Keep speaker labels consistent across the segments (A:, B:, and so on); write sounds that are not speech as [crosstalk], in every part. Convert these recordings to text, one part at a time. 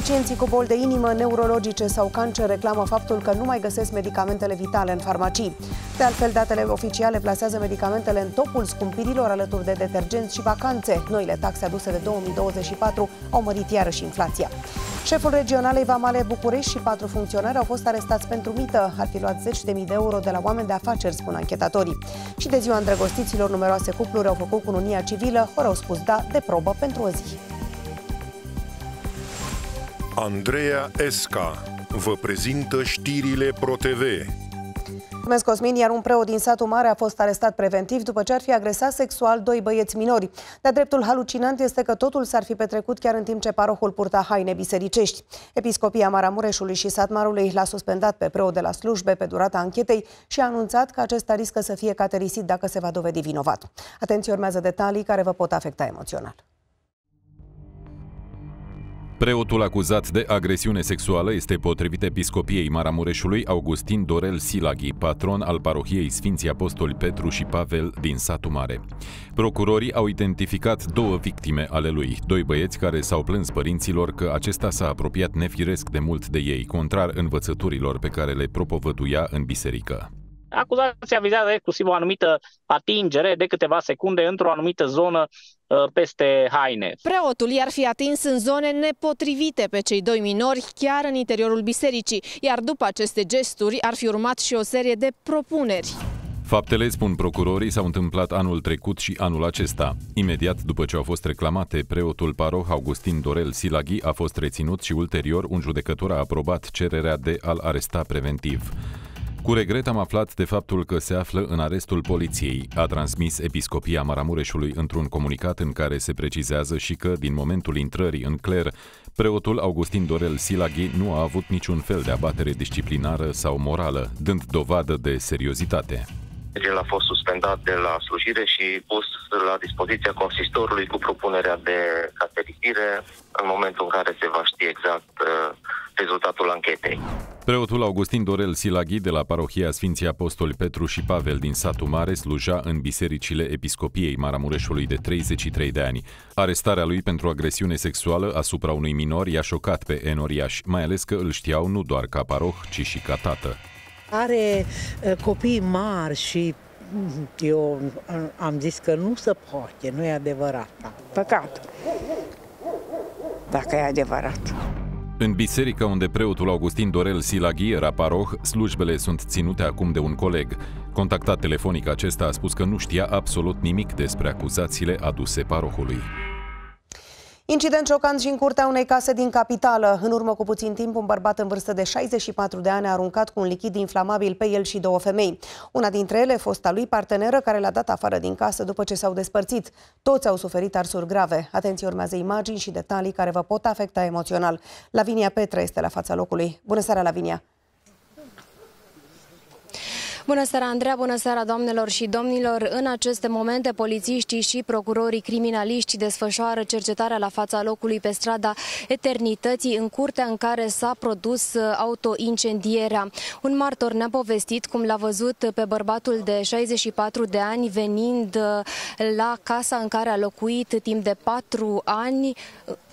A: Pacienții cu boli de inimă, neurologice sau cancer reclamă faptul că nu mai găsesc medicamentele vitale în farmacii. De altfel, datele oficiale plasează medicamentele în topul scumpirilor alături de detergenți și vacanțe. Noile taxe aduse de 2024 au mărit iarăși inflația. Șeful regionalei Vamale București și patru funcționari au fost arestați pentru mită. Ar fi luat zeci de mii de euro de la oameni de afaceri, spun anchetatorii. Și de ziua îndrăgostiților, numeroase cupluri au făcut cununia civilă, ori au spus da de probă pentru o zi.
B: Andreea Esca vă prezintă știrile ProTV.
A: Mulțumesc, Cosmin, iar un preot din satul mare a fost arestat preventiv după ce ar fi agresat sexual doi băieți minori. Dar dreptul halucinant este că totul s-ar fi petrecut chiar în timp ce parohul purta haine bisericești. Episcopia Maramureșului și Satmarului l-a suspendat pe preot de la slujbe pe durata anchetei și a anunțat că acesta riscă să fie caterisit dacă se va dovedi vinovat. Atenție, urmează detalii care vă pot afecta emoțional.
C: Preotul acuzat de agresiune sexuală este potrivit episcopiei Maramureșului Augustin Dorel Silaghi, patron al parohiei Sfinții Apostoli Petru și Pavel din satul mare. Procurorii au identificat două victime ale lui, doi băieți care s-au plâns părinților că acesta s-a apropiat nefiresc de mult de ei, contrar învățăturilor pe care le propovăduia în biserică.
D: Acuzația vizează exclusiv o anumită atingere de câteva secunde într-o anumită zonă uh, peste haine. Preotul i-ar fi atins în zone nepotrivite pe cei doi minori, chiar în interiorul bisericii, iar după aceste gesturi ar fi urmat și o serie de propuneri.
C: Faptele, spun procurorii, s-au întâmplat anul trecut și anul acesta. Imediat după ce au fost reclamate, preotul paroh Augustin Dorel Silaghi a fost reținut și ulterior un judecător a aprobat cererea de a-l aresta preventiv. Cu regret am aflat de faptul că se află în arestul poliției, a transmis Episcopia Maramureșului într-un comunicat în care se precizează și că, din momentul intrării în cler, preotul Augustin Dorel Silaghi nu a avut niciun fel de abatere disciplinară sau morală, dând dovadă de seriozitate.
B: El a fost suspendat de la slujire și pus la dispoziția consistorului cu propunerea de
E: caterisire în momentul în care se va ști exact
B: uh, rezultatul anchetei.
C: Preotul Augustin Dorel Silaghi de la parohia Sfinții Apostoli Petru și Pavel din satul Mare sluja în bisericile Episcopiei Maramureșului de 33 de ani. Arestarea lui pentru agresiune sexuală asupra unui minor i-a șocat pe enoriaș, mai ales că îl știau nu doar ca paroh, ci și ca tată.
A: Are uh, copii mari și mm, eu uh, am zis că nu se poate, nu e adevărat. Păcat. Dacă e adevărat.
C: În biserică, unde preotul Augustin Dorel Silaghi era paroh, slujbele sunt ținute acum de un coleg. Contactat telefonic acesta a spus că nu știa absolut nimic despre acuzațiile aduse parohului.
A: Incident șocant și în curtea unei case din capitală. În urmă cu puțin timp, un bărbat în vârstă de 64 de ani a aruncat cu un lichid inflamabil pe el și două femei. Una dintre ele, fosta lui parteneră, care l-a dat afară din casă după ce s-au despărțit. Toți au suferit arsuri grave. Atenție, urmează imagini și detalii care vă pot afecta emoțional. Lavinia Petre este la fața locului. Bună seara, Lavinia!
E: Bună seara, Andreea, bună seara, doamnelor și domnilor. În aceste momente, polițiștii și procurorii criminaliști desfășoară cercetarea la fața locului pe strada Eternității, în curtea în care s-a produs uh, autoincendierea. Un martor ne-a povestit cum l-a văzut pe bărbatul de 64 de ani venind uh, la casa în care a locuit timp de patru ani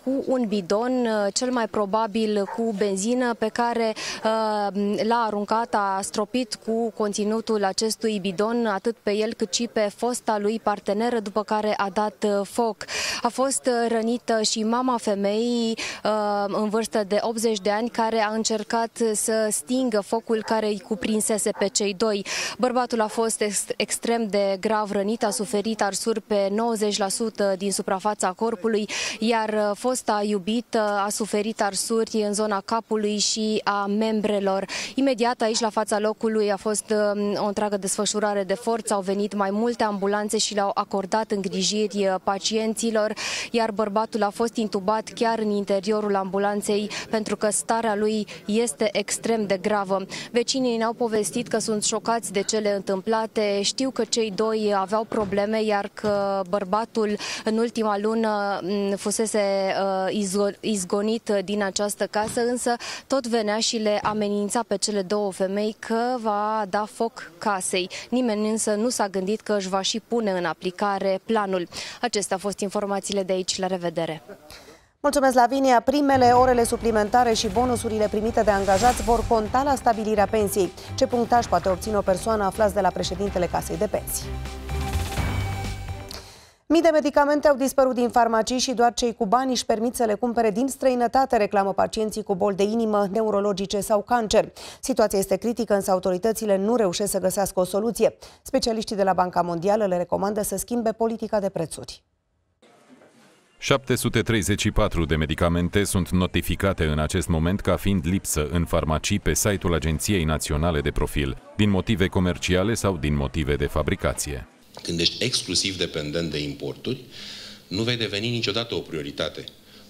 E: cu un bidon, uh, cel mai probabil cu benzină, pe care uh, l-a aruncat, a stropit cu conținutul acestui bidon, atât pe el cât și pe fosta lui parteneră, după care a dat uh, foc. A fost rănită și mama femeii în vârstă de 80 de ani, care a încercat să stingă focul care îi cuprinsese pe cei doi. Bărbatul a fost extrem de grav rănit, a suferit arsuri pe 90% din suprafața corpului, iar fost fosta iubită a suferit arsuri în zona capului și a membrelor. Imediat aici, la fața locului, a fost um, o întreagă desfășurare de forță. Au venit mai multe ambulanțe și le-au acordat îngrijiri uh, pacienților, iar bărbatul a fost intubat chiar în interiorul ambulanței pentru că starea lui este extrem de gravă. Vecinii ne-au povestit că sunt șocați de cele întâmplate, știu că cei doi aveau probleme, iar că bărbatul în ultima lună mm, fusese Uh, izgonit uh, din această casă, însă tot venea și le amenința pe cele două femei că va da foc casei. Nimeni însă nu s-a gândit că își va și pune în aplicare planul. Acestea au fost informațiile de aici. La revedere!
A: Mulțumesc, Lavinia. Primele orele suplimentare și bonusurile primite de angajați vor conta la stabilirea pensiei. Ce punctaj poate obține o persoană aflați de la președintele Casei de Pensii? Mii de medicamente au dispărut din farmacii și doar cei cu bani își permit să le cumpere din străinătate, reclamă pacienții cu boli de inimă, neurologice sau cancer. Situația este critică, însă autoritățile nu reușesc să găsească o soluție. Specialiștii de la Banca Mondială le recomandă să schimbe politica de prețuri.
C: 734 de medicamente sunt notificate în acest moment ca fiind lipsă în farmacii pe site-ul Agenției Naționale de Profil, din motive comerciale sau din motive de fabricație
B: când ești exclusiv dependent de importuri, nu vei deveni niciodată o prioritate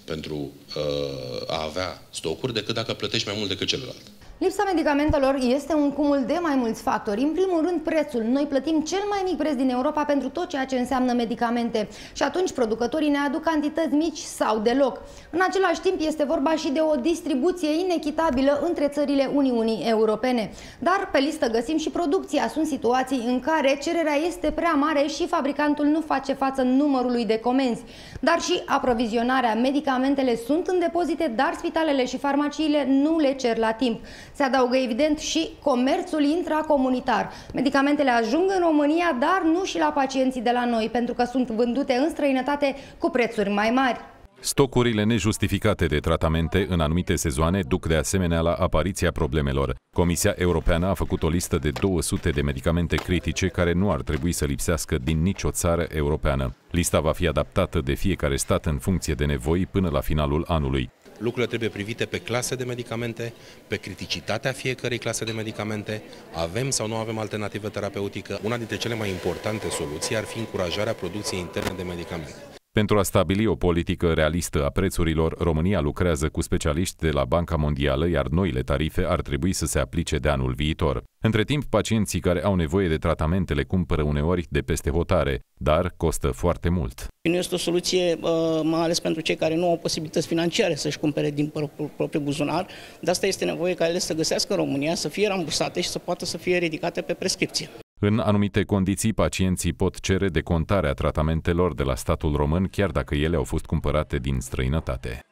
B: pentru uh, a avea stocuri decât dacă plătești mai mult decât celălalt.
E: Lipsa medicamentelor este un cumul de mai mulți factori. În primul rând, prețul. Noi plătim cel mai mic preț din Europa pentru tot ceea ce înseamnă medicamente și atunci producătorii ne aduc cantități mici sau deloc. În același timp, este vorba și de o distribuție inechitabilă între țările Uniunii Europene. Dar pe listă găsim și producția. Sunt situații în care cererea este prea mare și fabricantul nu face față numărului de comenzi. Dar și aprovizionarea. Medicamentele sunt în depozite, dar spitalele și farmaciile nu le cer la timp. Se adaugă evident și comerțul intracomunitar. Medicamentele ajung în România, dar nu și la pacienții de la noi, pentru că sunt vândute în străinătate cu prețuri mai mari.
C: Stocurile nejustificate de tratamente în anumite sezoane duc de asemenea la apariția problemelor. Comisia Europeană a făcut o listă de 200 de medicamente critice care nu ar trebui să lipsească din nicio țară europeană. Lista va fi adaptată de fiecare stat în funcție de nevoi până la finalul anului lucrurile trebuie privite pe clase
B: de medicamente, pe criticitatea fiecărei clase de medicamente, avem sau nu avem alternativă terapeutică. Una dintre cele mai importante soluții ar fi încurajarea producției interne de medicamente.
C: Pentru a stabili o politică realistă a prețurilor, România lucrează cu specialiști de la Banca Mondială, iar noile tarife ar trebui să se aplice de anul viitor. Între timp, pacienții care au nevoie de tratamente le cumpără uneori de peste hotare, dar costă foarte mult.
D: Nu este o soluție, uh, mai ales pentru cei care nu au posibilități financiare să-și cumpere din propriul buzunar. De asta este nevoie ca ele să găsească în România, să fie rambursate și să poată să fie ridicate pe prescripție.
C: În anumite condiții, pacienții pot cere decontarea tratamentelor de la statul român, chiar dacă ele au fost cumpărate din străinătate.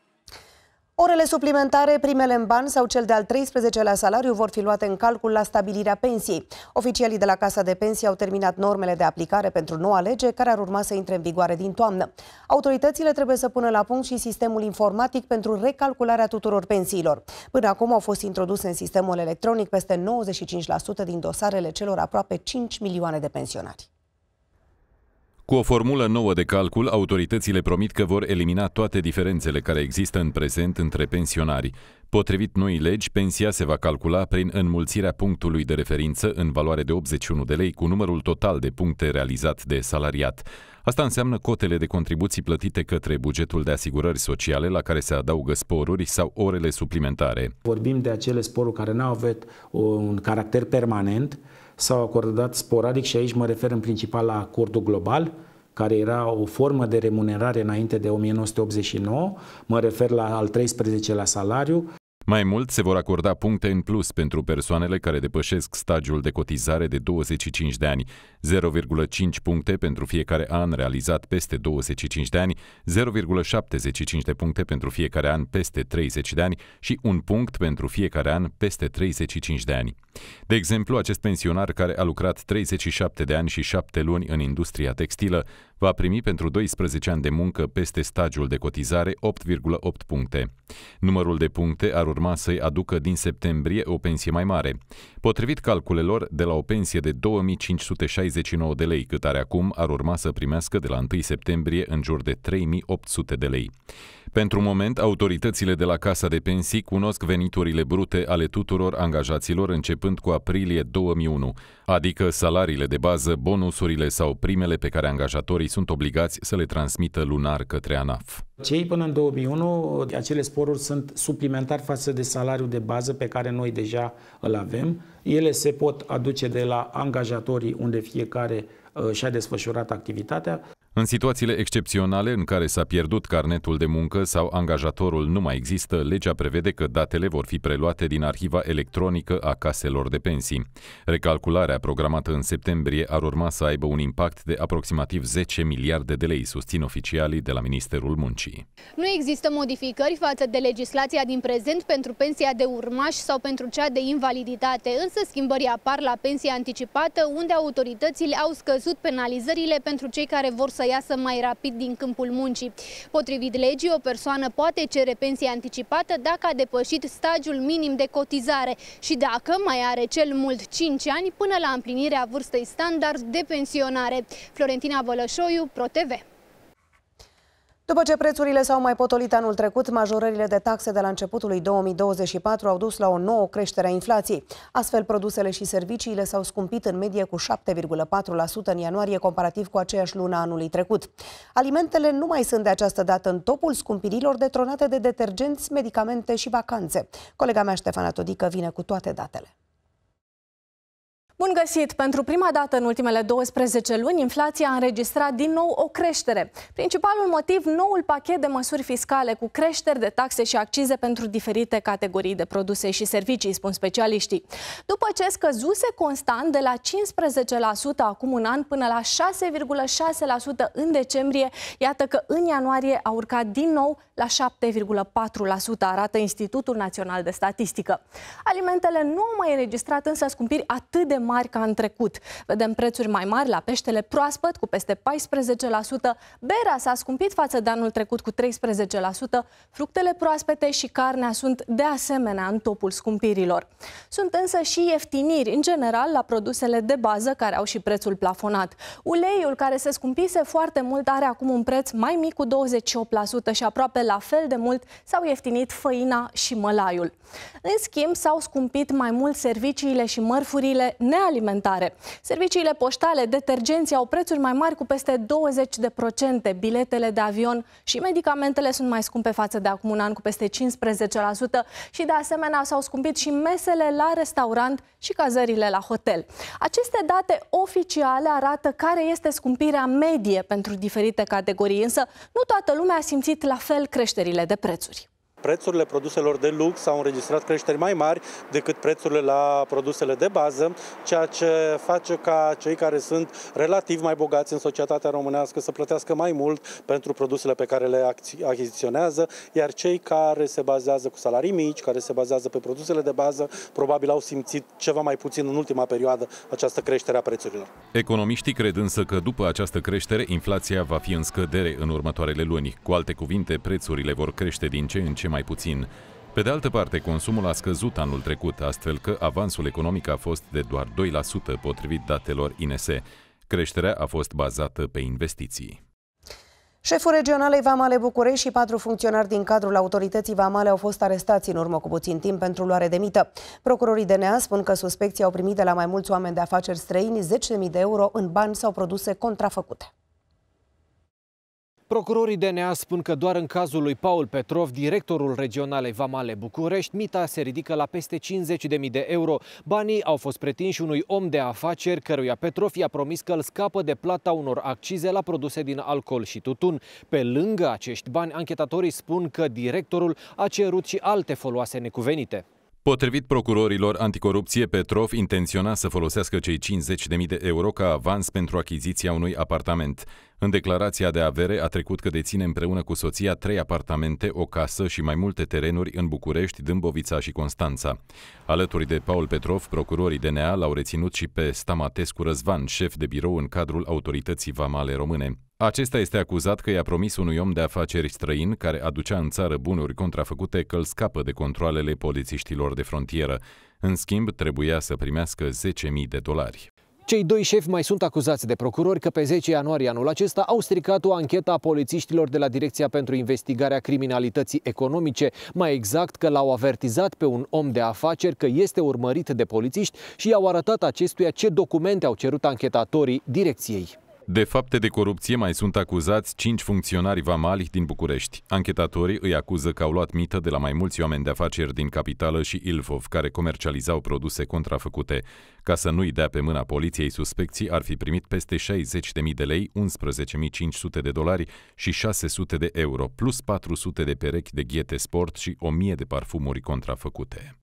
A: Orele suplimentare, primele în bani sau cel de-al 13-lea salariu vor fi luate în calcul la stabilirea pensiei. Oficialii de la Casa de Pensii au terminat normele de aplicare pentru noua lege care ar urma să intre în vigoare din toamnă. Autoritățile trebuie să pună la punct și sistemul informatic pentru recalcularea tuturor pensiilor. Până acum au fost introduse în sistemul electronic peste 95% din dosarele celor aproape 5 milioane de pensionari.
C: Cu o formulă nouă de calcul, autoritățile promit că vor elimina toate diferențele care există în prezent între pensionari. Potrivit noii legi, pensia se va calcula prin înmulțirea punctului de referință în valoare de 81 de lei cu numărul total de puncte realizat de salariat. Asta înseamnă cotele de contribuții plătite către bugetul de asigurări sociale la care se adaugă sporuri sau orele suplimentare. Vorbim de acele sporuri care nu au un caracter permanent, s-au acordat sporadic și aici mă refer în principal la acordul global, care era o formă de remunerare înainte de 1989, mă refer la al 13-lea salariu, mai mult, se vor acorda puncte în plus pentru persoanele care depășesc stagiul de cotizare de 25 de ani, 0,5 puncte pentru fiecare an realizat peste 25 de ani, 0,75 de puncte pentru fiecare an peste 30 de ani și un punct pentru fiecare an peste 35 de ani. De exemplu, acest pensionar care a lucrat 37 de ani și 7 luni în industria textilă va primi pentru 12 ani de muncă peste stagiul de cotizare 8,8 puncte. Numărul de puncte ar urma să-i aducă din septembrie o pensie mai mare. Potrivit calculelor, de la o pensie de 2569 de lei cât are acum, ar urma să primească de la 1 septembrie în jur de 3800 de lei. Pentru moment, autoritățile de la Casa de Pensii cunosc veniturile brute ale tuturor angajaților începând începând cu aprilie 2001, adică salariile de bază, bonusurile sau primele pe care angajatorii sunt obligați să le transmită lunar către ANAF. Cei până în 2001, acele sporuri sunt suplimentari față de salariul de bază pe care noi deja îl avem. Ele se pot aduce de la
E: angajatorii unde fiecare uh, și-a desfășurat activitatea.
C: În situațiile excepționale în care s-a pierdut carnetul de muncă sau angajatorul nu mai există, legea prevede că datele vor fi preluate din arhiva electronică a caselor de pensii. Recalcularea programată în septembrie ar urma să aibă un impact de aproximativ 10 miliarde de lei, susțin oficialii de la Ministerul Muncii.
D: Nu există modificări față de legislația din prezent pentru
E: pensia de urmaș sau pentru cea de invaliditate, însă schimbări apar la pensia anticipată, unde autoritățile au scăzut penalizările pentru cei care vor să să iasă mai rapid din câmpul muncii. Potrivit legii, o persoană poate cere pensie anticipată dacă a depășit
D: stagiul minim de cotizare și dacă mai are cel mult 5 ani până la împlinirea vârstei standard de pensionare. Florentina Bălășoiu, ProTV.
A: După ce prețurile s-au mai potolit anul trecut, majorările de taxe de la începutul lui 2024 au dus la o nouă creștere a inflației. Astfel, produsele și serviciile s-au scumpit în medie cu 7,4% în ianuarie comparativ cu aceeași lună anului trecut. Alimentele nu mai sunt de această dată în topul scumpirilor detronate de detergenți, medicamente și vacanțe. Colega mea Ștefana Todică vine cu toate datele.
D: Bun găsit! Pentru prima dată în ultimele 12 luni, inflația a înregistrat din nou o creștere. Principalul motiv, noul pachet de măsuri fiscale cu creșteri de taxe și accize pentru diferite categorii de produse și servicii, spun specialiștii. După ce scăzuse constant de la 15% acum un an până la 6,6% în decembrie, iată că în ianuarie a urcat din nou la 7,4%, arată Institutul Național de Statistică. Alimentele nu au mai înregistrat însă scumpiri atât de mari mari ca în trecut. Vedem prețuri mai mari la peștele proaspăt cu peste 14%, berea s-a scumpit față de anul trecut cu 13%, fructele proaspete și carnea sunt de asemenea în topul scumpirilor. Sunt însă și ieftiniri în general la produsele de bază care au și prețul plafonat. Uleiul care se scumpise foarte mult are acum un preț mai mic cu 28% și aproape la fel de mult s-au ieftinit făina și mălaiul. În schimb, s-au scumpit mai mult serviciile și mărfurile alimentare. Serviciile poștale, detergenții au prețuri mai mari cu peste 20%, biletele de avion și medicamentele sunt mai scumpe față de acum un an cu peste 15% și de asemenea s-au scumpit și mesele la restaurant și cazările la hotel. Aceste date oficiale arată care este scumpirea medie pentru diferite categorii, însă nu toată lumea a simțit la fel creșterile de prețuri.
C: Prețurile produselor de lux au înregistrat creșteri mai mari decât prețurile la produsele de bază, ceea ce face ca cei care sunt relativ mai bogați în societatea românească să plătească mai mult pentru produsele pe care le achiziționează, iar cei care se bazează cu salarii mici, care se bazează pe produsele de bază, probabil au simțit ceva mai puțin în ultima perioadă această creștere a prețurilor. Economiștii cred însă că după această creștere, inflația va fi în scădere în următoarele luni. Cu alte cuvinte, prețurile vor crește din ce în ce mai puțin. Pe de altă parte, consumul a scăzut anul trecut, astfel că avansul economic a fost de doar 2% potrivit datelor INS. Creșterea a fost bazată pe investiții.
A: Șeful regionalei Vamale București și patru funcționari din cadrul autorității Vamale au fost arestați în urmă cu puțin timp pentru luare de mită. Procurorii DNA spun că suspecții au primit de la mai mulți oameni de afaceri străini 10.000 de euro în bani sau produse contrafăcute.
E: Procurorii DNA spun că doar în cazul lui Paul Petrov, directorul regionalei Vamale București, mita
C: se ridică la peste 50.000 de euro. Banii au fost pretinși unui om de afaceri, căruia Petrov i-a promis că îl scapă de plata unor accize la produse din alcool și tutun. Pe lângă acești bani, anchetatorii spun că directorul a cerut și alte foloase necuvenite. Potrivit procurorilor anticorupție, Petrov intenționa să folosească cei 50.000 de euro ca avans pentru achiziția unui apartament. În declarația de avere a trecut că deține împreună cu soția trei apartamente, o casă și mai multe terenuri în București, Dâmbovița și Constanța. Alături de Paul Petrov, procurorii DNA l-au reținut și pe Stamatescu Răzvan, șef de birou în cadrul autorității vamale române. Acesta este acuzat că i-a promis unui om de afaceri străin care aducea în țară bunuri contrafăcute că îl scapă de controlele polițiștilor de frontieră. În schimb, trebuia să primească 10.000 de dolari. Cei doi șefi mai sunt acuzați de procurori că pe 10 ianuarie anul acesta au stricat o anchetă a polițiștilor de la Direcția pentru Investigarea Criminalității Economice, mai exact că l-au avertizat pe un om de afaceri că este urmărit de polițiști și i-au arătat acestuia ce documente au cerut anchetatorii direcției. De fapte de corupție mai sunt acuzați cinci funcționari vamali din București. Anchetatorii îi acuză că au luat mită de la mai mulți oameni de afaceri din capitală și Ilfov, care comercializau produse contrafăcute. Ca să nu-i dea pe mâna poliției, suspecții ar fi primit peste 60.000 de lei, 11.500 de dolari și 600 de euro, plus 400 de perechi de ghete sport și 1.000 de parfumuri contrafăcute.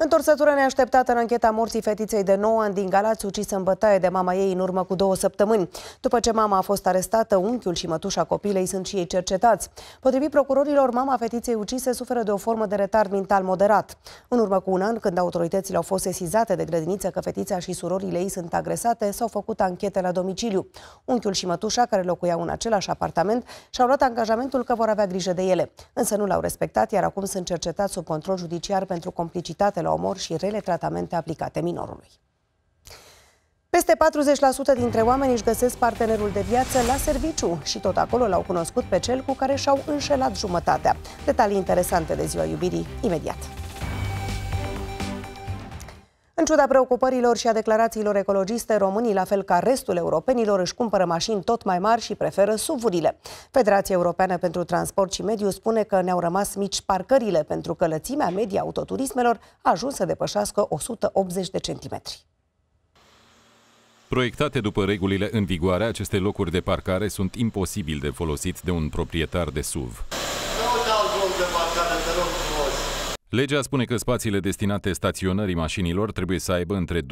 A: Întorsătură neașteptată în ancheta morții fetiței de 9 ani din Galați, ucisă în bătaie de mama ei în urmă cu două săptămâni. După ce mama a fost arestată, unchiul și mătușa copilei sunt și ei cercetați. Potrivit procurorilor, mama fetiței ucise suferă de o formă de retard mental moderat. În urmă cu un an, când autoritățile au fost sesizate de grădiniță că fetița și surorile ei sunt agresate, s-au făcut anchete la domiciliu. Unchiul și mătușa, care locuiau în același apartament, și-au luat angajamentul că vor avea grijă de ele. Însă nu l-au respectat, iar acum sunt cercetați sub control judiciar pentru complicitate la omor și rele tratamente aplicate minorului. Peste 40% dintre oameni își găsesc partenerul de viață la serviciu și tot acolo l-au cunoscut pe cel cu care și-au înșelat jumătatea. Detalii interesante de ziua iubirii imediat. În ciuda preocupărilor și a declarațiilor ecologiste, românii, la fel ca restul europenilor, își cumpără mașini tot mai mari și preferă SUV-urile. Federația Europeană pentru Transport și Mediu spune că ne-au rămas mici parcările pentru că lățimea media autoturismelor a ajuns să depășească 180 de centimetri.
C: Proiectate după regulile în vigoare, aceste locuri de parcare sunt imposibil de folosit de un proprietar de SUV. Legea spune că spațiile destinate staționării mașinilor trebuie să aibă între 2,2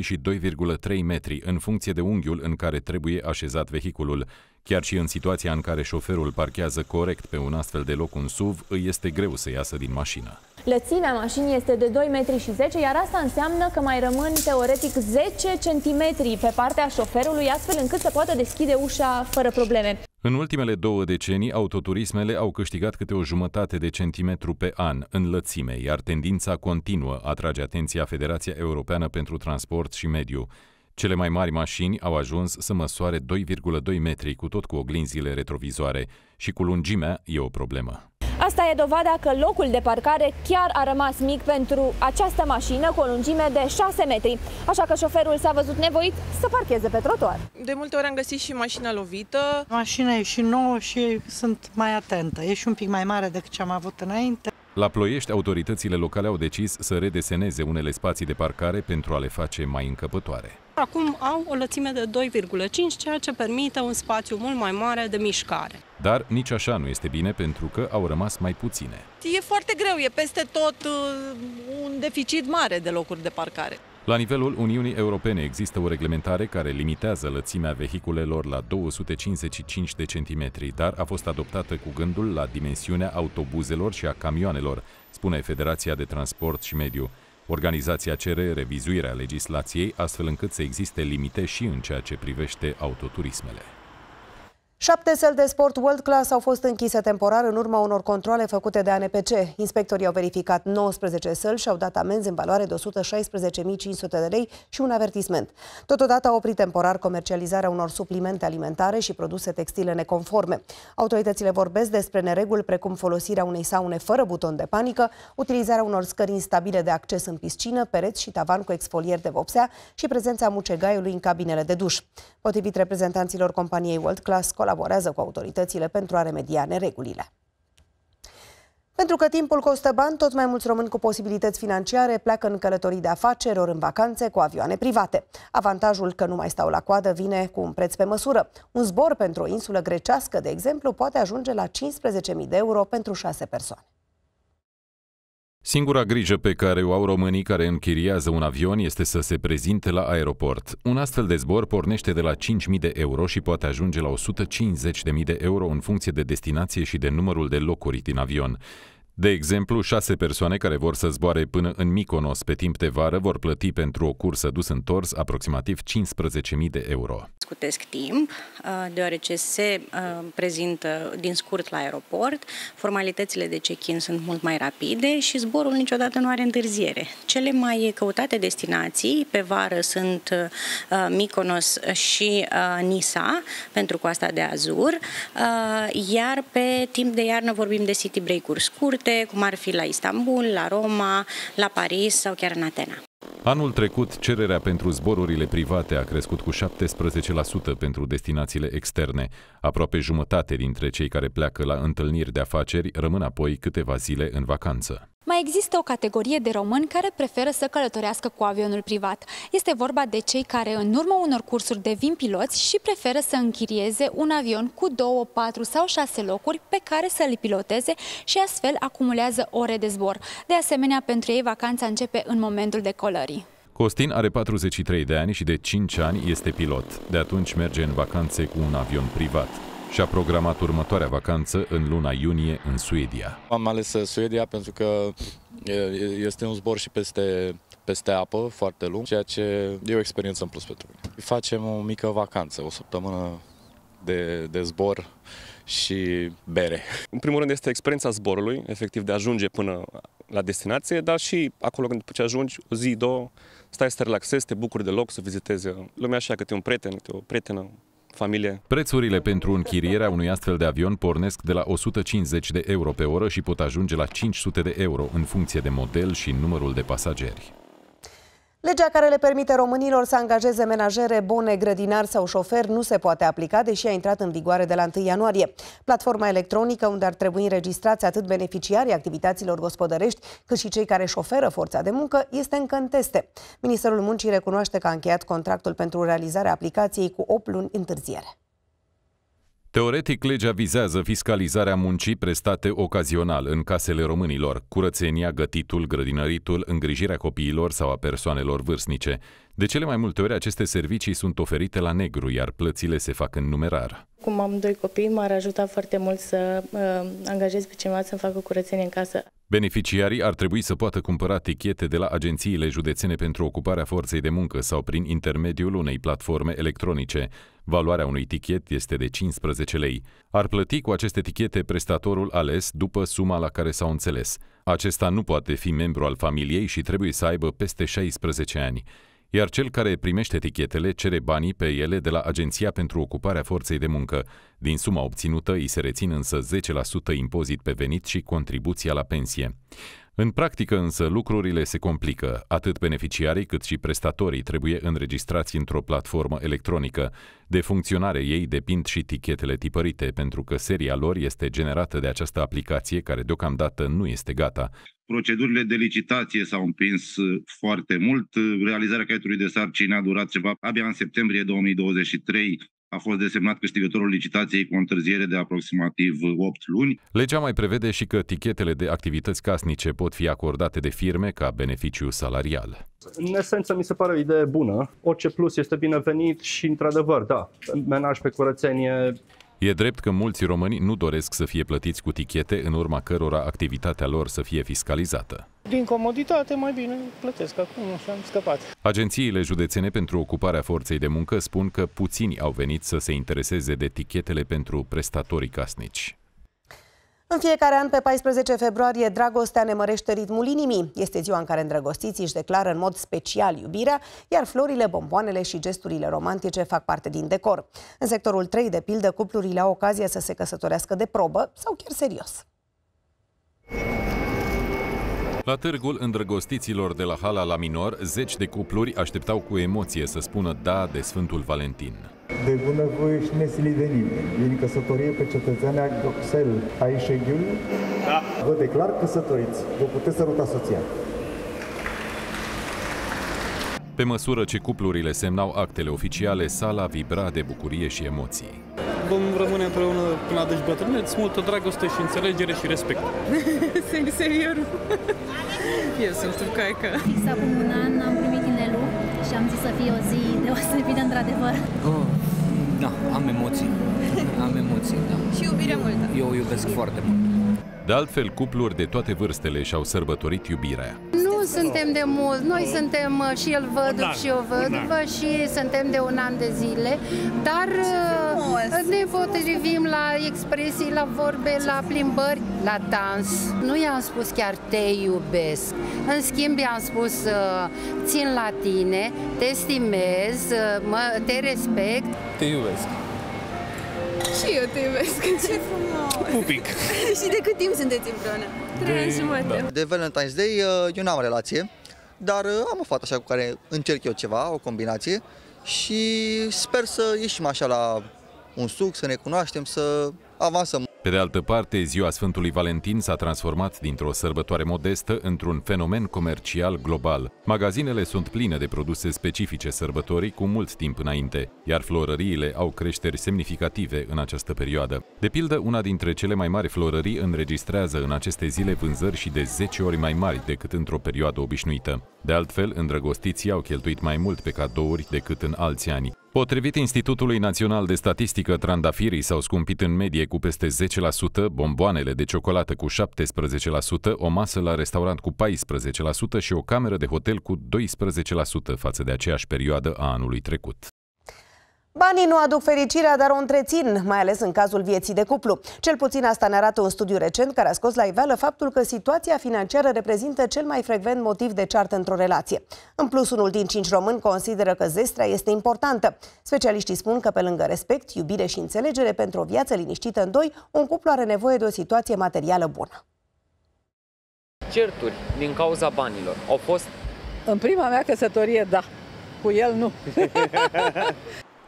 C: și 2,3 metri, în funcție de unghiul în care trebuie așezat vehiculul. Chiar și în situația în care șoferul parchează corect pe un astfel de loc un SUV, îi este greu să iasă din mașină.
D: Lățimea mașinii este de 2,10 m, iar asta înseamnă că mai rămân teoretic 10 cm pe partea șoferului, astfel încât să poată deschide ușa fără probleme.
C: În ultimele două decenii, autoturismele au câștigat câte o jumătate de centimetru pe an în lățime, iar tendința continuă atrage atenția Federația Europeană pentru Transport și Mediu. Cele mai mari mașini au ajuns să măsoare 2,2 metri, cu tot cu oglinzile retrovizoare, și cu lungimea e o problemă.
E: Asta e dovada că locul de parcare chiar a rămas mic pentru această mașină cu o lungime de 6 metri, așa că șoferul s-a văzut nevoit să parcheze pe trotuar.
D: De multe ori am găsit și mașina lovită. Mașina e și nouă și sunt mai atentă, e și un pic mai mare decât ce am avut înainte.
C: La Ploiești, autoritățile locale au decis să redeseneze unele spații de parcare pentru a le face mai încăpătoare.
D: Acum au o lățime de 2,5, ceea ce permite un spațiu mult mai mare de mișcare.
C: Dar nici așa nu este bine pentru că au rămas mai puține.
D: E foarte greu, e peste tot uh, un deficit mare de locuri de parcare.
C: La nivelul Uniunii Europene există o reglementare care limitează lățimea vehiculelor la 255 de centimetri, dar a fost adoptată cu gândul la dimensiunea autobuzelor și a camioanelor, spune Federația de Transport și Mediu. Organizația cere revizuirea legislației astfel încât să existe limite și în ceea ce privește autoturismele.
A: Șapte săli de sport World Class au fost închise temporar în urma unor controle făcute de ANPC. Inspectorii au verificat 19 săli și au dat amenzi în valoare de 116.500 de lei și un avertisment. Totodată au oprit temporar comercializarea unor suplimente alimentare și produse textile neconforme. Autoritățile vorbesc despre nereguli precum folosirea unei saune fără buton de panică, utilizarea unor scări instabile de acces în piscină, pereți și tavan cu exfolier de vopsea și prezența mucegaiului în cabinele de duș. Potrivit reprezentanților companiei World Class, colaborează cu autoritățile pentru a remedia neregulile. Pentru că timpul costă bani, tot mai mulți români cu posibilități financiare pleacă în călătorii de afaceri ori în vacanțe cu avioane private. Avantajul că nu mai stau la coadă vine cu un preț pe măsură. Un zbor pentru o insulă grecească, de exemplu, poate ajunge la 15.000 de euro pentru șase persoane.
C: Singura grijă pe care o au românii care închiriază un avion este să se prezinte la aeroport. Un astfel de zbor pornește de la 5.000 de euro și poate ajunge la 150.000 de euro în funcție de destinație și de numărul de locuri din avion. De exemplu, șase persoane care vor să zboare până în Miconos pe timp de vară vor plăti pentru o cursă dus întors aproximativ 15.000 de euro
E: scutesc timp, uh, deoarece se uh, prezintă din scurt la aeroport, formalitățile de check-in sunt mult mai rapide și zborul niciodată nu are întârziere. Cele mai căutate destinații pe vară sunt uh, Mykonos și Nisa, pentru coasta de Azur, iar pe timp de iarnă vorbim de city break-uri scurte, cum ar fi la Istanbul, la Roma, la Paris sau chiar în Atena.
C: Anul trecut, cererea pentru zborurile private a crescut cu 17% pentru destinațiile externe. Aproape jumătate dintre cei care pleacă la întâlniri de afaceri rămân apoi câteva zile în vacanță.
E: Mai există o categorie de români care preferă să călătorească cu avionul privat. Este vorba de cei care, în urma unor cursuri devin piloți și preferă să închirieze un avion cu 2, 4 sau 6 locuri pe care să-l piloteze și astfel acumulează ore de zbor. De asemenea, pentru ei vacanța începe în momentul decolării.
C: Costin are 43 de ani și de 5 ani este pilot. De atunci merge în vacanțe cu un avion privat și-a programat următoarea vacanță în luna iunie în Suedia. Am ales uh, Suedia pentru că este un zbor și peste, peste apă foarte lung, ceea ce e o experiență în plus pentru mine. Facem o mică vacanță, o săptămână de, de zbor și bere. În primul rând este experiența zborului, efectiv de a ajunge până la
B: destinație, dar și acolo când ce ajungi, o zi, două, stai să te relaxezi, te bucuri de loc, să vizitezi
C: lumea așa, câte un prieten, câte o prietenă, familie. Prețurile pentru închirierea unui astfel de avion pornesc de la 150 de euro pe oră și pot ajunge la 500 de euro în funcție de model și numărul de pasageri.
A: Legea care le permite românilor să angajeze menajere, bone, grădinari sau șoferi nu se poate aplica, deși a intrat în vigoare de la 1 ianuarie. Platforma electronică, unde ar trebui înregistrați atât beneficiarii activităților gospodărești, cât și cei care șoferă forța de muncă, este încă în teste. Ministerul Muncii recunoaște că a încheiat contractul pentru realizarea aplicației cu 8 luni întârziere.
C: Teoretic, legea vizează fiscalizarea muncii prestate ocazional în casele românilor, curățenia, gătitul, grădinăritul, îngrijirea copiilor sau a persoanelor vârstnice. De cele mai multe ori, aceste servicii sunt oferite la negru, iar plățile se fac în numerar.
D: Cum am doi copii, m-ar ajuta foarte mult să uh, angajez pe cineva să-mi facă curățenie în casă.
C: Beneficiarii ar trebui să poată cumpăra tichete de la agențiile județene pentru ocuparea forței de muncă sau prin intermediul unei platforme electronice. Valoarea unui tichet este de 15 lei. Ar plăti cu aceste tichete prestatorul ales după suma la care s-au înțeles. Acesta nu poate fi membru al familiei și trebuie să aibă peste 16 ani iar cel care primește etichetele cere banii pe ele de la Agenția pentru Ocuparea Forței de Muncă. Din suma obținută îi se rețin însă 10% impozit pe venit și contribuția la pensie. În practică însă lucrurile se complică. Atât beneficiarii cât și prestatorii trebuie înregistrați într-o platformă electronică. De funcționare ei depind și tichetele tipărite, pentru că seria lor este generată de această aplicație care deocamdată nu este gata.
B: Procedurile de licitație s-au împins uh, foarte mult. Uh, realizarea caietului de sarcini a durat ceva. Abia în septembrie 2023 a fost desemnat câștigătorul licitației cu o întârziere de
C: aproximativ 8 luni. Legea mai prevede și că tichetele de activități casnice pot fi acordate de firme ca beneficiu salarial.
E: În esență, mi se pare o idee bună. Orice plus este binevenit și, într-adevăr, da, menaj pe curățenie
C: E drept că mulți români nu doresc să fie plătiți cu tichete în urma cărora activitatea lor să fie fiscalizată. Din comoditate mai bine plătesc, acum și am scăpat. Agențiile județene pentru ocuparea forței de muncă spun că puțini au venit să se intereseze de tichetele pentru prestatorii casnici.
A: În fiecare an, pe 14 februarie, dragostea ne mărește ritmul inimii. Este ziua în care îndrăgostiții își declară în mod special iubirea, iar florile, bomboanele și gesturile romantice fac parte din decor. În sectorul 3, de pildă, cuplurile au ocazia să se căsătorească de probă sau chiar serios.
C: La târgul îndrăgostiților de la Hala la Minor, zeci de cupluri așteptau cu emoție să spună da de Sfântul Valentin.
B: De bunăvoie și nesili de nimeni. E căsătorie pe Goxel, Doxel Aișeghiul. Da. Vă declar căsătoriți. Vă puteți săruta soția.
C: Pe măsură ce cuplurile semnau actele oficiale, sala vibra de bucurie și emoții. Vom rămâne împreună până la deci bătrâneți, multă dragoste și înțelegere și respect. Seriorul?
E: [laughs] Eu sunt turcaică. Fix acum un an am primit inelul și am zis să fie o zi deosebită într-adevăr.
C: Oh. Da,
D: am emoții. [laughs] Am emoții, da. și iubire
C: multă. Eu o iubesc foarte mult. De altfel, cupluri de toate vârstele și-au sărbătorit iubirea.
F: Nu suntem de
E: mult, noi suntem uh, și el văduv și eu văduvă și suntem de un an de zile, dar uh, ne potrivim la expresii, la vorbe, la plimbări, la dans. Nu i-am spus chiar te iubesc, în schimb i-am spus uh, țin la tine, te stimez, mă, te respect.
B: Te iubesc.
F: Și eu te iubesc. [laughs] Ce frumos! Pupic! [laughs] și de cât timp sunteți împreună?
D: Trei ani jumătate. Da. De Valentine's Day uh, eu n-am relație, dar uh, am o fată așa cu care încerc eu ceva, o combinație și sper să ieșim așa la un suc, să ne cunoaștem, să avansăm.
C: Pe de altă parte, ziua Sfântului Valentin s-a transformat dintr-o sărbătoare modestă într-un fenomen comercial global. Magazinele sunt pline de produse specifice sărbătorii cu mult timp înainte, iar florăriile au creșteri semnificative în această perioadă. De pildă, una dintre cele mai mari florării înregistrează în aceste zile vânzări și de 10 ori mai mari decât într-o perioadă obișnuită. De altfel, îndrăgostiții au cheltuit mai mult pe cadouri decât în alți ani. Potrivit Institutului Național de Statistică, trandafirii s-au scumpit în medie cu peste 10%, bomboanele de ciocolată cu 17%, o masă la restaurant cu 14% și o cameră de hotel cu 12% față de aceeași perioadă a anului trecut.
A: Banii nu aduc fericirea, dar o întrețin, mai ales în cazul vieții de cuplu. Cel puțin asta ne arată un studiu recent care a scos la iveală faptul că situația financiară reprezintă cel mai frecvent motiv de ceartă într-o relație. În plus, unul din cinci români consideră că zestrea este importantă. Specialiștii spun că pe lângă respect, iubire și înțelegere pentru o viață liniștită în doi, un cuplu are nevoie de o situație materială bună.
E: Certuri din cauza banilor au fost...
A: În prima mea căsătorie, da. Cu el, nu. [laughs]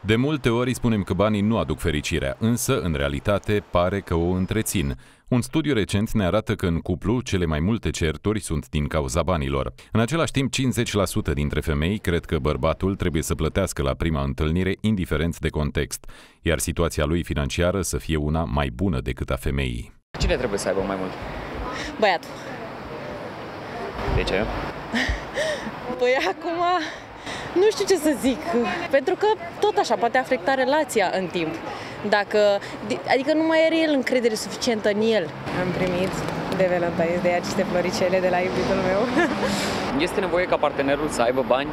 C: De multe ori spunem că banii nu aduc fericirea, însă, în realitate, pare că o întrețin. Un studiu recent ne arată că în cuplu cele mai multe certuri sunt din cauza banilor. În același timp, 50% dintre femei cred că bărbatul trebuie să plătească la prima întâlnire indiferent de context, iar situația lui financiară să fie una mai bună decât a femeii. Cine trebuie să aibă mai mult? Băiatul. De ce? [laughs]
D: Păi acum nu știu ce să zic, pentru că tot așa poate afecta relația în timp. Dacă, adică nu mai are el
A: încredere suficientă în el. Am primit de Valentine's Day aceste floricele de la iubitul meu. [laughs]
E: Este nevoie ca partenerul să aibă bani?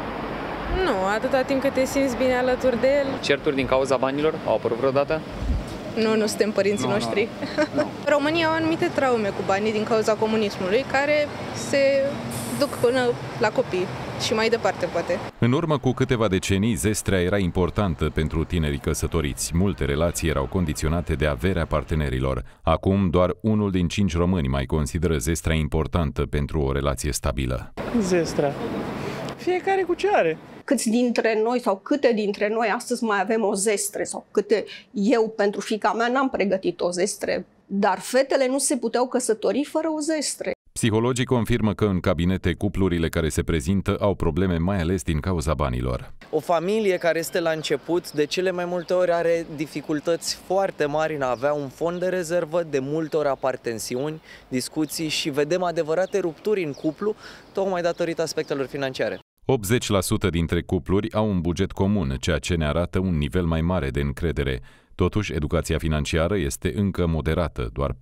A: Nu, atâta timp cât te simți bine
D: alături de el.
C: Certuri din cauza banilor au apărut vreodată?
D: Nu, nu suntem părinții no, noștri. No, no. [laughs] România au anumite traume cu banii din cauza comunismului care se duc până la copii și mai departe, poate.
C: În urmă cu câteva decenii, zestrea era importantă pentru tinerii căsătoriți. Multe relații erau condiționate de averea partenerilor. Acum, doar unul din cinci români mai consideră zestrea importantă pentru o relație stabilă. Zestrea.
E: Fiecare cu ce are câți dintre noi sau câte
D: dintre
A: noi astăzi mai avem o zestre sau câte eu pentru fica mea n-am pregătit o zestre, dar fetele nu se puteau căsători fără o zestre.
C: Psihologii confirmă că în cabinete cuplurile care se prezintă au probleme mai ales din cauza banilor. O familie care este
E: la început de cele mai multe ori are dificultăți foarte mari în a avea un fond de rezervă, de multe ori apar tensiuni, discuții și vedem adevărate rupturi în cuplu, tocmai datorită aspectelor financiare.
C: 80% dintre cupluri au un buget comun, ceea ce ne arată un nivel mai mare de încredere. Totuși, educația financiară este încă moderată. Doar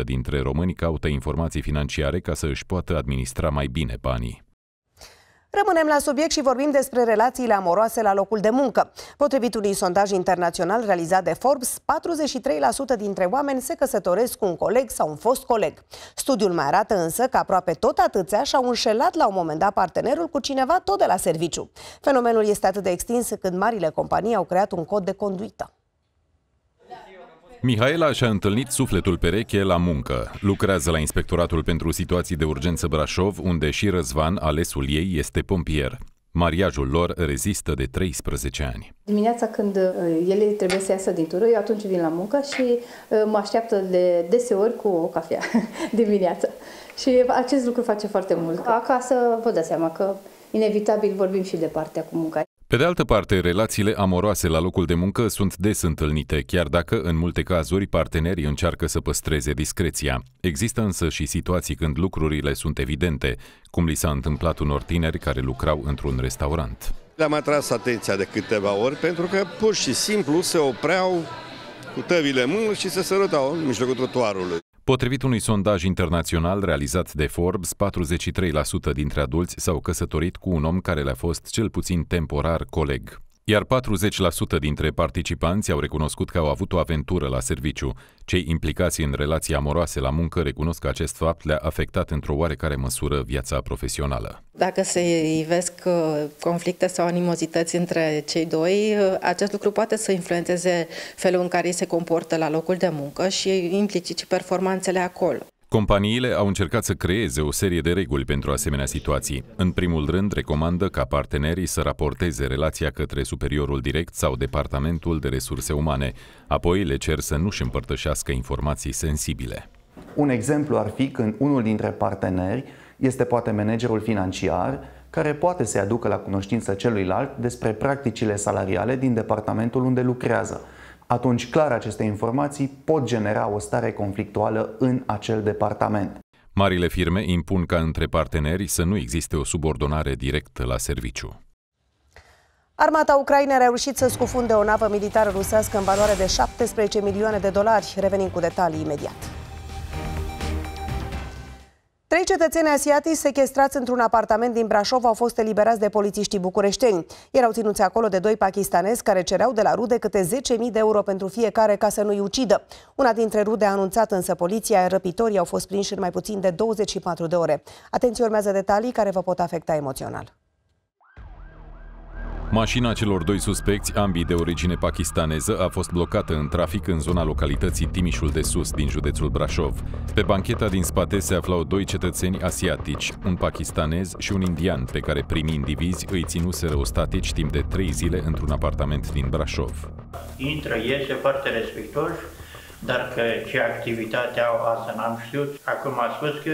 C: 46% dintre români caută informații financiare ca să își poată administra mai bine banii.
A: Rămânem la subiect și vorbim despre relațiile amoroase la locul de muncă. Potrivit unui sondaj internațional realizat de Forbes, 43% dintre oameni se căsătoresc cu un coleg sau un fost coleg. Studiul mai arată însă că aproape tot atâția și-au înșelat la un moment dat partenerul cu cineva tot de la serviciu. Fenomenul este atât de extins când marile companii au creat un cod de conduită.
C: Mihaela și-a întâlnit sufletul pereche la muncă. Lucrează la Inspectoratul pentru Situații de Urgență Brașov, unde și Răzvan, alesul ei, este pompier. Mariajul lor rezistă de 13 ani.
E: Dimineața când uh, ele trebuie să iasă din tură, eu atunci vin la muncă și uh, mă așteaptă de deseori cu o cafea [laughs] dimineața. Și acest lucru face foarte mult. Acasă vă dați seama că inevitabil vorbim și de partea cu munca.
C: Pe de altă parte, relațiile amoroase la locul de muncă sunt des întâlnite, chiar dacă, în multe cazuri, partenerii încearcă să păstreze discreția. Există însă și situații când lucrurile sunt evidente, cum li s-a întâmplat unor tineri care lucrau într-un restaurant.
B: Le-am atras atenția de câteva ori pentru că pur și simplu se opreau cu tăvile în mână și se sărătau în mijlocul trotuarului.
C: Potrivit unui sondaj internațional realizat de Forbes, 43% dintre adulți s-au căsătorit cu un om care le-a fost cel puțin temporar coleg iar 40% dintre participanți au recunoscut că au avut o aventură la serviciu. Cei implicați în relații amoroase la muncă recunosc că acest fapt le-a afectat într-o oarecare măsură viața profesională.
D: Dacă se ivesc uh, conflicte sau animozități între cei doi, uh, acest lucru poate să influențeze felul în care ei se comportă la locul de muncă și implicit și performanțele acolo.
C: Companiile au încercat să creeze o serie de reguli pentru asemenea situații. În primul rând, recomandă ca partenerii să raporteze relația către superiorul direct sau departamentul de resurse umane, apoi le cer să nu-și împărtășească informații sensibile.
B: Un exemplu ar fi când unul dintre parteneri este poate managerul financiar, care poate să aducă la cunoștință celuilalt despre practicile salariale din departamentul unde lucrează – atunci clar aceste informații pot genera o stare conflictuală în acel departament.
C: Marile firme impun ca între parteneri să nu existe o subordonare directă la serviciu.
A: Armata Ucrainei a reușit să scufunde o navă militară rusească în valoare de 17 milioane de dolari. Revenim cu detalii imediat. Trei cetățeni asiatici sequestrați într-un apartament din Brașov au fost eliberați de polițiștii bucureșteni. Erau ținuți acolo de doi pakistanezi care cereau de la rude câte 10.000 de euro pentru fiecare ca să nu-i ucidă. Una dintre rude a anunțat însă poliția, răpitorii au fost prinși în mai puțin de 24 de ore. Atenție, urmează detalii care vă pot afecta emoțional.
C: Mașina celor doi suspecți, ambii de origine pakistaneză, a fost blocată în trafic în zona localității Timișul de Sus, din județul Brașov. Pe bancheta din spate se aflau doi cetățeni asiatici, un pakistanez și un indian, pe care primii indivizi îi ținuseră ostatici timp de trei zile într-un apartament din Brașov.
E: Intră, iese foarte respectuos, dar că ce activitate au, asta n-am știut. Acum a spus că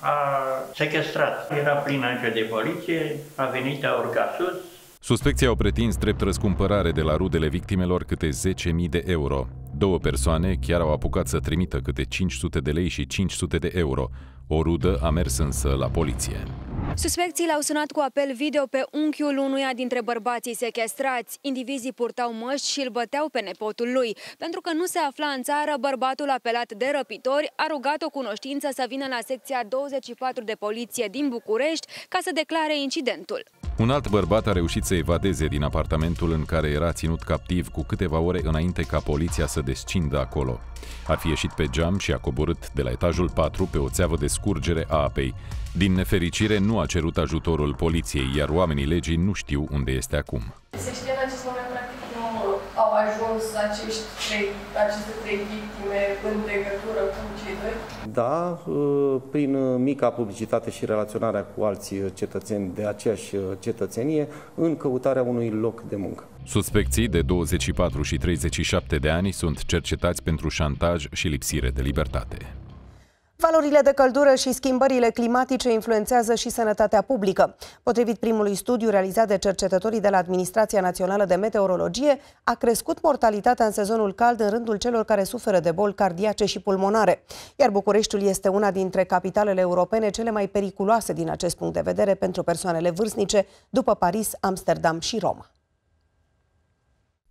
E: a sequestrat. Era plin de poliție, a venit, a urcat sus,
C: Suspecții au pretins drept răscumpărare de la rudele victimelor câte 10.000 de euro. Două persoane chiar au apucat să trimită câte 500 de lei și 500 de euro. O rudă a mers însă la poliție.
E: Suspecții l-au sunat cu apel video pe unchiul unuia dintre bărbații sequestrați. Indivizii purtau măști și îl băteau pe nepotul lui. Pentru că nu se afla în țară, bărbatul apelat de răpitori a rugat o cunoștință să vină la secția 24 de poliție din București ca să declare incidentul.
C: Un alt bărbat a reușit să evadeze din apartamentul în care era ținut captiv cu câteva ore înainte ca poliția să descindă acolo. A fi ieșit pe geam și a coborât de la etajul 4 pe o țeavă de scurgere a apei. Din nefericire, nu a cerut ajutorul poliției, iar oamenii legii nu știu unde este acum.
D: Se știe în acest moment ajuns acești trei, aceste trei victime în legătură cu cei doi?
B: Da, ă, prin mica publicitate și relaționarea cu alții cetățeni de aceeași cetățenie în căutarea unui loc de muncă.
C: Suspecții de 24 și 37 de ani sunt cercetați pentru șantaj și lipsire de libertate.
A: Valorile de căldură și schimbările climatice influențează și sănătatea publică. Potrivit primului studiu realizat de cercetătorii de la Administrația Națională de Meteorologie, a crescut mortalitatea în sezonul cald în rândul celor care suferă de boli cardiace și pulmonare. Iar Bucureștiul este una dintre capitalele europene cele mai periculoase din acest punct de vedere pentru persoanele vârstnice, după Paris, Amsterdam și Roma.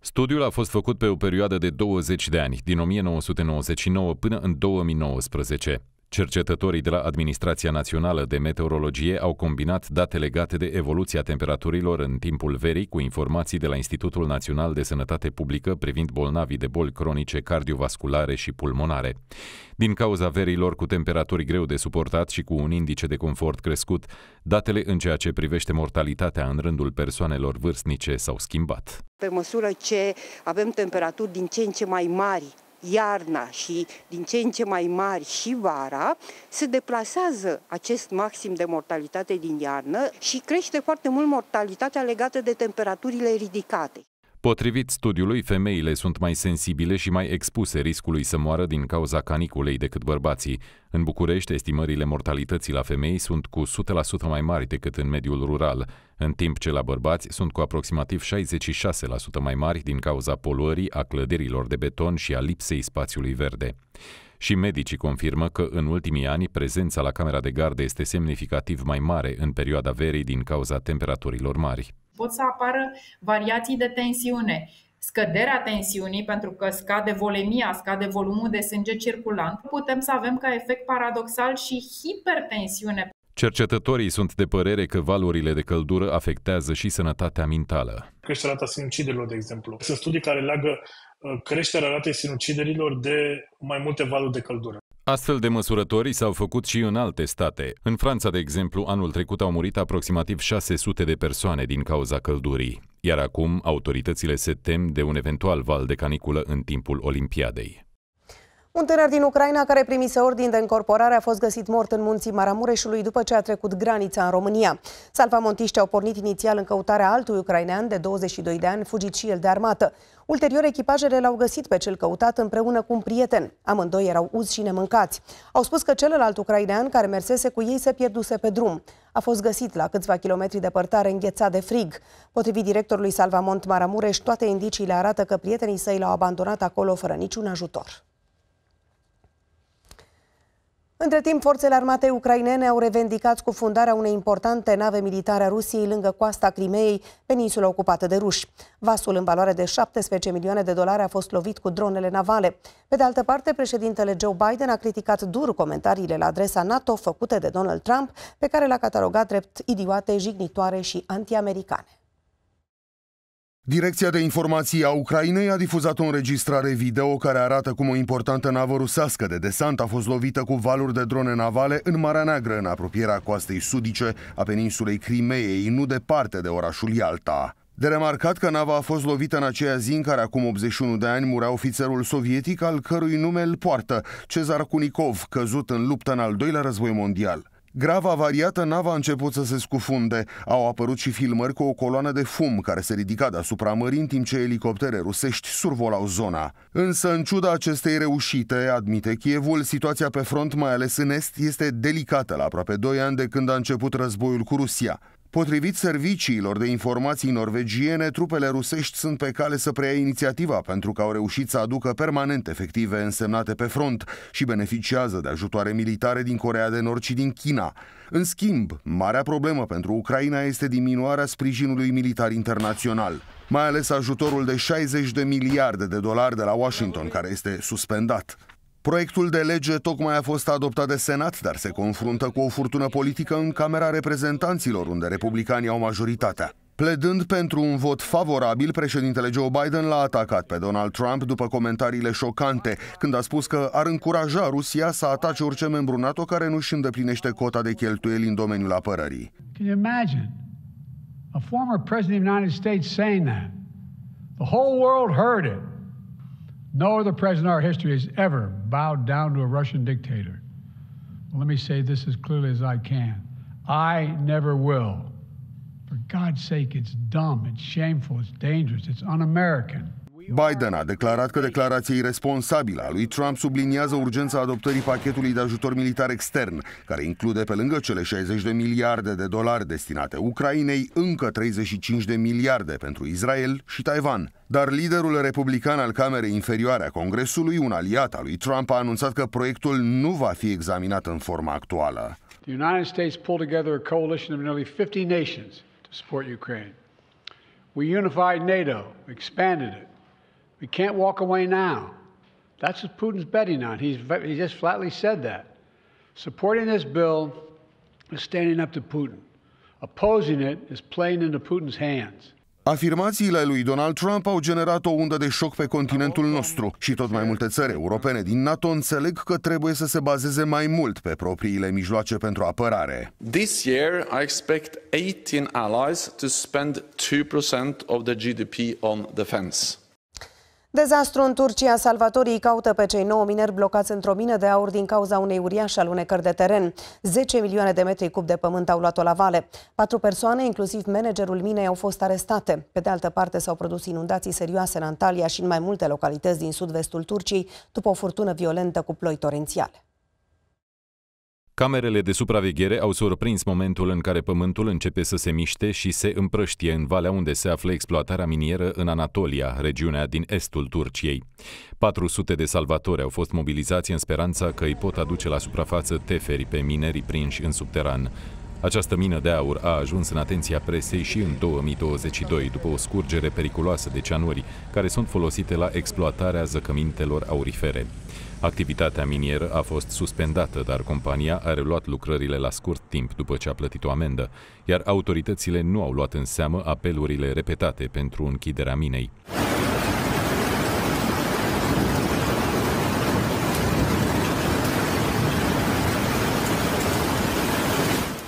C: Studiul a fost făcut pe o perioadă de 20 de ani, din 1999 până în 2019. Cercetătorii de la Administrația Națională de Meteorologie au combinat date legate de evoluția temperaturilor în timpul verii cu informații de la Institutul Național de Sănătate Publică privind bolnavii de boli cronice cardiovasculare și pulmonare. Din cauza verilor cu temperaturi greu de suportat și cu un indice de confort crescut, datele în ceea ce privește mortalitatea în rândul persoanelor vârstnice s-au schimbat.
A: Pe măsură ce avem temperaturi din ce în ce mai mari iarna și din ce în ce mai mari și vara, se deplasează acest maxim de mortalitate din iarnă și crește foarte mult mortalitatea legată de temperaturile ridicate.
C: Potrivit studiului, femeile sunt mai sensibile și mai expuse riscului să moară din cauza caniculei decât bărbații. În București, estimările mortalității la femei sunt cu 100% mai mari decât în mediul rural, în timp ce la bărbați sunt cu aproximativ 66% mai mari din cauza poluării, a clădirilor de beton și a lipsei spațiului verde. Și medicii confirmă că în ultimii ani prezența la camera de gardă este semnificativ mai mare în perioada verii din cauza temperaturilor mari
E: pot să apară variații de tensiune scăderea tensiunii, pentru că scade volemia, scade volumul de sânge circulant, putem să avem ca efect paradoxal și hipertensiune.
C: Cercetătorii sunt de părere că valurile de căldură afectează și sănătatea mentală. Creșterea rata sinuciderilor, de exemplu. Sunt studii care leagă uh, creșterea ratei sinuciderilor de
B: mai multe valuri de căldură.
C: Astfel de măsurători s-au făcut și în alte state. În Franța, de exemplu, anul trecut au murit aproximativ 600 de persoane din cauza căldurii, iar acum autoritățile se tem de un eventual val de caniculă în timpul Olimpiadei.
A: Un tânăr din Ucraina care primise ordin de încorporare a fost găsit mort în munții Maramureșului după ce a trecut granița în România. Salvamontiștii au pornit inițial în căutarea altui ucrainean de 22 de ani, fugit și el de armată. Ulterior, echipajele l-au găsit pe cel căutat împreună cu un prieten. Amândoi erau uzi și nemâncați. Au spus că celălalt ucrainean care mersese cu ei se pierduse pe drum. A fost găsit la câțiva kilometri departare înghețat de frig. Potrivit directorului Salvamont Maramureș, toate indiciile arată că prietenii săi l-au abandonat acolo fără niciun ajutor. Între timp, forțele armate ucrainene au revendicat scufundarea unei importante nave militare a Rusiei lângă coasta Crimeei, peninsula ocupată de ruși. Vasul în valoare de 17 milioane de dolari a fost lovit cu dronele navale. Pe de altă parte, președintele Joe Biden a criticat dur comentariile la adresa NATO făcute de Donald Trump, pe care l-a catalogat drept idiote, jignitoare și antiamericane.
B: Direcția de informații a Ucrainei a difuzat o înregistrare video care arată cum o importantă navă rusească de desant a fost lovită cu valuri de drone navale în Marea Neagră, în apropierea coastei sudice a peninsulei Crimeei, nu departe de orașul Ialta. De remarcat că nava a fost lovită în aceea zi în care acum 81 de ani murea ofițerul sovietic al cărui nume îl poartă, Cezar Kunikov, căzut în luptă în al doilea război mondial. Grav avariată, nava a început să se scufunde. Au apărut și filmări cu o coloană de fum care se ridica deasupra mării în timp ce elicoptere rusești survolau zona. Însă, în ciuda acestei reușite, admite Chievul, situația pe front, mai ales în est, este delicată la aproape 2 ani de când a început războiul cu Rusia. Potrivit serviciilor de informații norvegiene, trupele rusești sunt pe cale să preia inițiativa pentru că au reușit să aducă permanent efective însemnate pe front și beneficiază de ajutoare militare din Corea de Nord și din China. În schimb, marea problemă pentru Ucraina este diminuarea sprijinului militar internațional, mai ales ajutorul de 60 de miliarde de dolari de la Washington, care este suspendat. Proiectul de lege tocmai a fost adoptat de Senat, dar se confruntă cu o furtună politică în Camera Reprezentanților, unde republicanii au majoritatea. Pledând pentru un vot favorabil, președintele Joe Biden l-a atacat pe Donald Trump după comentariile șocante, când a spus că ar încuraja Rusia să atace orice membru NATO care nu își îndeplinește cota de cheltuieli în domeniul apărării.
F: Can you imagine a former president of the United States saying that? The whole world heard it. No other president in our history has ever bowed down to a Russian dictator. Well, let me say this as clearly as I can I never will. For God's sake, it's dumb, it's shameful, it's dangerous, it's un American.
B: Biden a declarat că declarația irresponsabilă a lui Trump subliniază urgența adoptării pachetului de ajutor militar extern, care include pe lângă cele 60 de miliarde de dolari destinate Ucrainei, încă 35 de miliarde pentru Israel și Taiwan. Dar liderul republican al Camerei Inferioare a Congresului, un aliat al lui Trump, a anunțat că proiectul nu va fi examinat în forma actuală.
F: The United States pulled together a coalition of nearly 50 nations to support Ukraine. We unified NATO, expanded it, We can't walk away now. That's what Putin's betting on. He's, he just flatly said that. Supporting this bill is standing up to Putin. Opposing it is playing into Putin's hands.
B: Afirmațiile lui Donald Trump au generat o undă de șoc pe continentul nostru și tot mai multe țări europene din NATO înțeleg că trebuie să se bazeze mai mult pe propriile mijloace pentru apărare. This year I expect 18 allies to spend 2% of the GDP on defense.
A: Dezastru în Turcia, salvatorii caută pe cei 9 mineri blocați într-o mină de aur din cauza unei uriașe alunecări de teren. 10 milioane de metri cub de pământ au luat-o la vale. Patru persoane, inclusiv managerul minei, au fost arestate. Pe de altă parte, s-au produs inundații serioase în Antalya și în mai multe localități din sud-vestul Turciei, după o furtună violentă cu ploi torențiale.
C: Camerele de supraveghere au surprins momentul în care pământul începe să se miște și se împrăștie în valea unde se află exploatarea minieră în Anatolia, regiunea din estul Turciei. 400 de salvatori au fost mobilizați în speranța că îi pot aduce la suprafață teferi pe minerii prinși în subteran. Această mină de aur a ajuns în atenția presei și în 2022, după o scurgere periculoasă de ceanuri, care sunt folosite la exploatarea zăcămintelor aurifere. Activitatea minieră a fost suspendată, dar compania a reluat lucrările la scurt timp după ce a plătit o amendă, iar autoritățile nu au luat în seamă apelurile repetate pentru închiderea minei.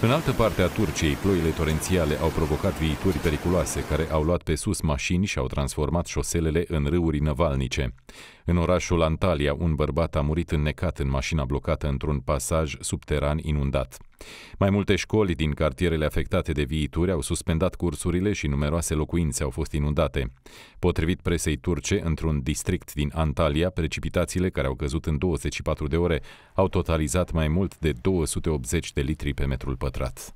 C: În altă parte a Turciei, ploile torențiale au provocat viituri periculoase care au luat pe sus mașini și au transformat șoselele în râuri năvalnice. În orașul Antalya, un bărbat a murit înnecat în mașina blocată într-un pasaj subteran inundat. Mai multe școli din cartierele afectate de viituri au suspendat cursurile și numeroase locuințe au fost inundate. Potrivit presei turce, într-un district din Antalya, precipitațiile care au căzut în 24 de ore au totalizat mai mult de 280 de litri pe metrul pătrat.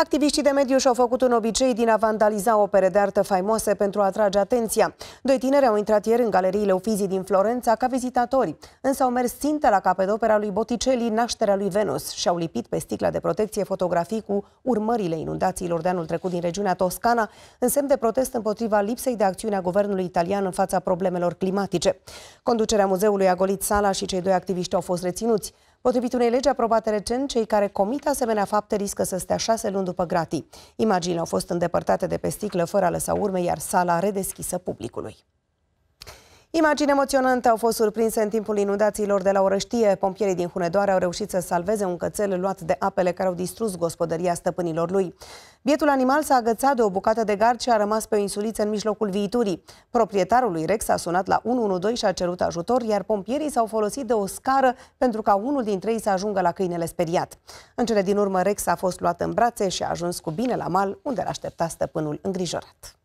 A: Activiștii de mediu și-au făcut un obicei din a vandaliza opere de artă faimoase pentru a atrage atenția. Doi tineri au intrat ieri în galeriile ofizii din Florența ca vizitatori, însă au mers țintă la capetopera lui Botticelli, nașterea lui Venus, și au lipit pe sticla de protecție fotografii cu urmările inundațiilor de anul trecut din regiunea Toscana, în semn de protest împotriva lipsei de acțiune a guvernului italian în fața problemelor climatice. Conducerea muzeului a golit sala și cei doi activiști au fost reținuți. Potrivit unei legi aprobate recent, cei care comit asemenea fapte riscă să stea șase luni după gratii. Imaginile au fost îndepărtate de pe sticlă fără a lăsa urme, iar sala redeschisă publicului. Imagini emoționante au fost surprinse în timpul inundațiilor de la Orăștie. Pompierii din Hunedoare au reușit să salveze un cățel luat de apele care au distrus gospodăria stăpânilor lui. Bietul animal s-a agățat de o bucată de gard și a rămas pe o insuliță în mijlocul viiturii. Proprietarul lui Rex a sunat la 112 și a cerut ajutor, iar pompierii s-au folosit de o scară pentru ca unul dintre ei să ajungă la câinele speriat. În cele din urmă, Rex a fost luat în brațe și a ajuns cu bine la mal, unde l-aștepta stăpânul îngrijorat.